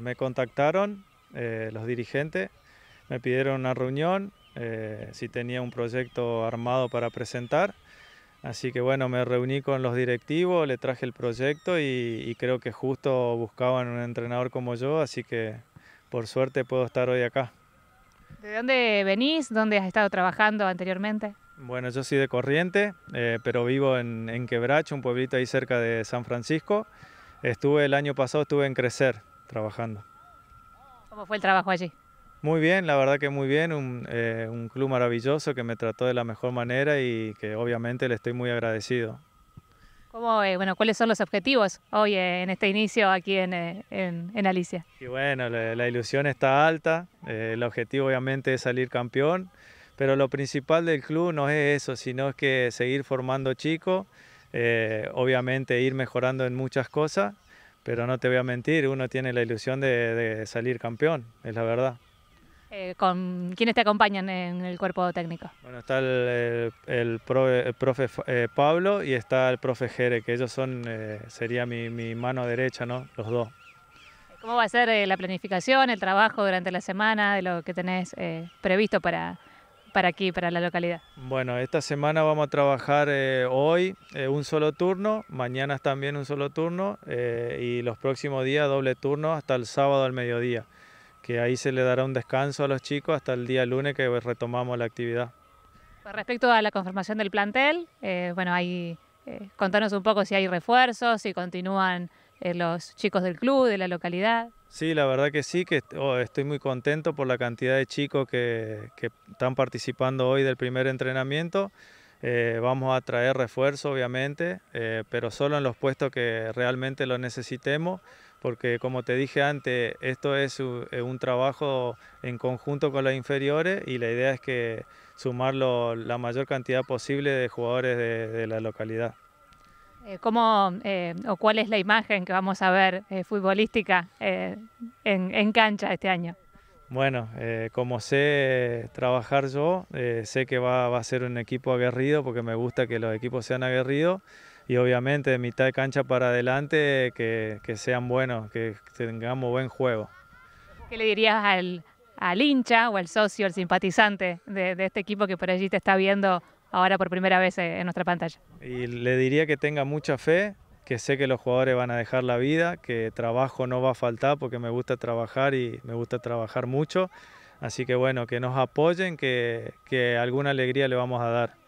me contactaron eh, los dirigentes, me pidieron una reunión, eh, si tenía un proyecto armado para presentar. Así que bueno, me reuní con los directivos, le traje el proyecto y, creo que justo buscaban un entrenador como yo, así que por suerte puedo estar hoy acá. ¿De dónde venís? ¿Dónde has estado trabajando anteriormente? Bueno, yo soy de Corriente, eh, pero vivo en, en Quebracho, un pueblito ahí cerca de San Francisco. Estuve el año pasado, estuve en Crecer, trabajando. ¿Cómo fue el trabajo allí? Muy bien, la verdad que muy bien, eh, un, club maravilloso que me trató de la mejor manera y que obviamente le estoy muy agradecido. ¿Cómo, eh, bueno, ¿Cuáles son los objetivos hoy eh, en este inicio aquí en, en, en Alicia? Y bueno, la, ilusión está alta, el objetivo obviamente es salir campeón, pero lo principal del club no es eso, sino es que seguir formando chicos, obviamente ir mejorando en muchas cosas pero no te voy a mentir, uno tiene la ilusión de, salir campeón, es la verdad. Eh, con, ¿Quiénes te acompañan en el cuerpo técnico? Bueno, está el, el, profe eh, Pablo y está el profe Jere, que ellos son, eh, sería mi, mi, mano derecha, ¿no? Los dos. ¿Cómo va a ser la planificación, el trabajo durante la semana, de lo que tenés previsto para, para aquí, para la localidad? Bueno, esta semana vamos a trabajar eh, hoy eh, un solo turno, mañana también un solo turno eh, y los próximos días doble turno hasta el sábado al mediodía, que ahí se le dará un descanso a los chicos hasta el día lunes que retomamos la actividad. Respecto a la conformación del plantel, bueno, ahí contanos un poco si hay refuerzos, si continúan eh, los chicos del club, de la localidad. Sí, la verdad que sí, que oh, estoy muy contento por la cantidad de chicos que, están participando hoy del primer entrenamiento. Eh, vamos a traer refuerzo, obviamente, eh, pero solo en los puestos que realmente lo necesitemos, porque como te dije antes, esto es un, trabajo en conjunto con las inferiores y la idea es que sumarlo la mayor cantidad posible de jugadores de la localidad. Eh, ¿Cómo eh, o cuál es la imagen que vamos a ver eh, futbolística en, cancha este año? Bueno, como sé trabajar yo, sé que va, a ser un equipo aguerrido porque me gusta que los equipos sean aguerridos y obviamente de mitad de cancha para adelante que, sean buenos, que tengamos buen juego. ¿Qué le dirías al, hincha o al socio, al simpatizante de, de este equipo que por allí te está viendo ahora por primera vez eh, en nuestra pantalla. Y le diría que tenga mucha fe, que sé que los jugadores van a dejar la vida, que trabajo no va a faltar porque me gusta trabajar y me gusta trabajar mucho. Así que bueno, que nos apoyen, que, que alguna alegría le vamos a dar.